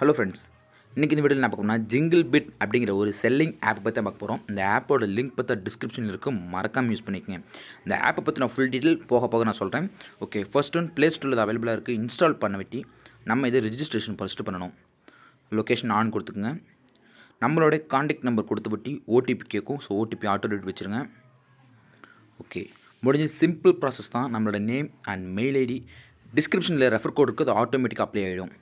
hello friends இன்றைக்கி இந்த video நான் பார்க்கணும்னா ஜிங்கிள் பிட் அப்படிங்கிற ஒரு செல்லிங் ஆப் பற்றி பார்க்க போகிறோம் இந்த ஆப்போட லிங்க் பற்றி டிஸ்கிரிப்ஷனில் இருக்கும் மறக்காமல் யூஸ் பண்ணிக்கோங்க இந்த ஆப்பை பற்றி நான் ஃபுல் டீட்டெயில் போக போக நான் சொல்கிறேன் ஓகே ஃபர்ஸ்ட் ஒன் ப்ளே ஸ்டோரில் அவைலபிளாக இருக்குது இன்ஸ்டால் பண்ண வெட்டி நம்ம இது ரிஜிஸ்ட்ரேஷன் ஃபஸ்ட்டு பண்ணணும் லொக்கேஷன் ஆன் கொடுத்துக்குங்க நம்மளோடைய காண்டாக்ட் நம்பர் கொடுத்து பட்டி ஓடிபி கேட்கும் ஸோ ஓடிபி ஆட்டோ டேட் வச்சுருங்க ஓகே முடிஞ்ச சிம்பிள் ப்ராசஸ் தான் நம்மளோட நேம் அண்ட் மெயில் ஐடி டிஸ்கிரிப்ஷனில் ரெஃபர் கோட் இருக்குது அது ஆட்டோமேட்டிக்காக அப்ளை ஆகிடும்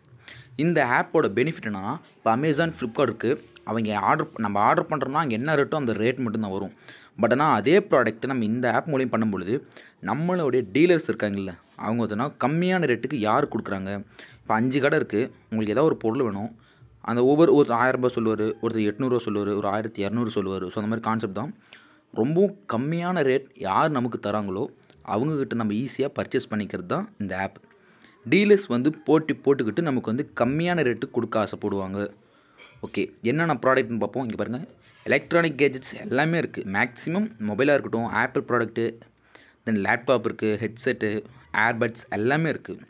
இந்த ஆப்போட பெனிஃபிட் என்னன்னா இப்போ அமேசான் ஃப்ளிப்கார்ட் இருக்குது அவங்க ஆர்டர் நம்ம ஆர்டர் பண்ணுறோம்னா அங்கே என்ன ரேட்டோ அந்த ரேட் மட்டும்தான் வரும் பட் ஆனால் அதே ப்ராடக்ட்டை நம்ம இந்த ஆப் மூலியம் பண்ணும்பொழுது நம்மளுடைய டீலர்ஸ் இருக்காங்கல்ல அவங்க பார்த்தோன்னா கம்மியான ரேட்டுக்கு யார் கொடுக்குறாங்க இப்போ அஞ்சு கடை இருக்குது உங்களுக்கு ஏதாவது ஒரு பொருள் வேணும் அந்த ஒவ்வொரு ஒரு ஆயிரரூபா சொல்லுவார் ஒருத்தர் எட்நூறுவா சொல்லுவார் ஒரு ஆயிரத்தி இரநூறு சொல்லுவார் ஸோ அந்த மாதிரி கான்செப்ட் தான் ரொம்பவும் கம்மியான ரேட் யார் நமக்கு தராங்களோ அவங்கக்கிட்ட நம்ம ஈஸியாக பர்ச்சேஸ் பண்ணிக்கிறது தான் இந்த ஆப் டீலர்ஸ் வந்து போட்டி போட்டுக்கிட்டு நமக்கு வந்து கம்மியான ரேட்டு கொடுக்க ஆசைப்படுவாங்க ஓகே என்னென்ன ப்ராடக்ட்னு பார்ப்போம் இங்கே பாருங்கள் எலக்ட்ரானிக் கேஜெட்ஸ் எல்லாமே இருக்குது மேக்ஸிமம் மொபைலாக இருக்கட்டும் ஆப்பிள் ப்ராடக்ட்டு தென் லேப்டாப் இருக்குது ஹெட்செட்டு ஏர்பட்ஸ் எல்லாமே இருக்குது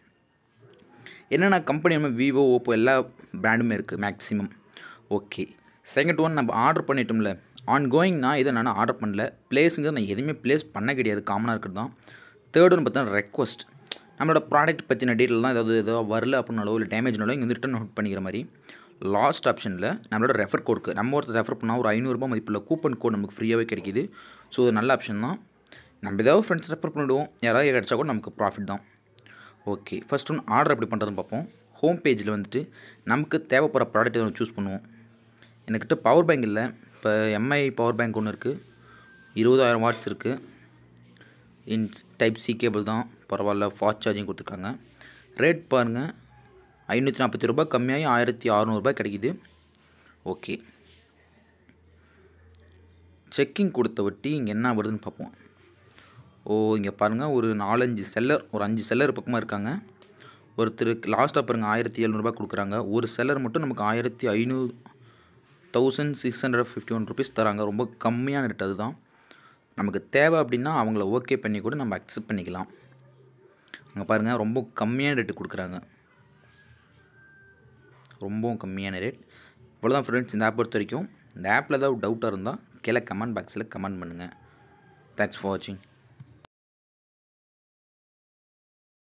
என்னென்ன கம்பெனி நம்ம விவோ ஓப்போ எல்லா ப்ராண்டுமே இருக்குது மேக்ஸிமம் ஓகே செகண்ட் ஒன் நம்ம ஆர்டர் பண்ணிட்டோம்ல ஆன் கோயிங்னா இதை நான் ஆர்டர் பண்ணல பிளேஸுங்கிறது நான் எதுவுமே பிளேஸ் பண்ண கிடையாது காமனாக இருக்கிறது தான் தேர்டுன்னு பார்த்தா ரெக்வஸ்ட் நம்மளோட ப்ராடக்ட் பற்றின டீட்டெயில் தான் ஏதாவது ஏதோ வரல அப்படின்னாலோ இல்லை டேமேஜ்னாலோ இங்கே வந்து ரிட்டன் அவுட் பண்ணிக்கிற மாதிரி லாஸ்ட் ஆப்ஷனில் நம்மளோட ரெஃபர் கோடுக்கு நம்ம ஒருத்தர் ரெஃபர் பண்ணால் ஒரு ஐநூறுரூபா மதிப்புள்ள கூப்பன் கோட் நமக்கு ஃப்ரீயாகவே கிடைக்கிது ஸோ அது நல்ல ஆப்ஷன் தான் நம்ம ஏதாவது ஃப்ரெண்ட்ஸ் ரெஃபர் பண்ணிவிடுவோம் யாராவது கிடச்சா கூட நமக்கு ப்ராஃபிட் தான் ஓகே ஃபஸ்ட் ஒன்று ஆர்டர் எப்படி பண்ணுறதுன்னு பார்ப்போம் ஹோம் பேஜில் வந்துட்டு நமக்கு தேவைப்படுற ப்ராடக்ட் எதாவது சூஸ் பண்ணுவோம் என்கிட்ட பவர் பேங்க் இல்லை இப்போ எம்ஐ பவர் பேங்க் ஒன்று இருக்குது இருபதாயிரம் வாட்ஸ் இருக்குது இன் டைப் சி கேபிள் தான் பரவாயில்ல ஃபாஸ்ட் சார்ஜிங் கொடுத்துருக்காங்க ரேட் பாருங்கள் ஐநூற்றி நாற்பத்தி ரூபாய் கம்மியாகி ஆயிரத்தி அறநூறுபா கிடைக்கிது ஓகே செக்கிங் கொடுத்த வட்டி இங்கே என்ன வருதுன்னு பார்ப்போம் ஓ இங்கே பாருங்கள் ஒரு நாலஞ்சு செல்லர் ஒரு அஞ்சு செல்லர் பக்கமாக இருக்காங்க ஒருத்தர் லாஸ்ட்டாக பாருங்கள் ஆயிரத்தி எழுநூறுபா கொடுக்குறாங்க ஒரு செல்லர் மட்டும் நமக்கு ஆயிரத்தி ஐநூறு thousand six hundred fifty one rupees தராங்க ரொம்ப கம்மியான ரேட் அதுதான் நமக்கு தேவை அப்படின்னா அவங்கள ஓகே பண்ணி கூட நம்ம அக்செப்ட் பண்ணிக்கலாம் அங்கே பாருங்கள் ரொம்ப கம்மியான ரேட்டு கொடுக்குறாங்க ரொம்பவும் கம்மியான ரேட் இவ்வளோதான் தான் ஃப்ரெண்ட்ஸ் இந்த ஆப் பொறுத்த வரைக்கும் இந்த ஆப்பில் ஏதாவது டவுட்டாக இருந்தால் கீழே கமெண்ட் பாக்ஸில் கமெண்ட் பண்ணுங்கள் தேங்க்ஸ் ஃபார் வாட்சிங்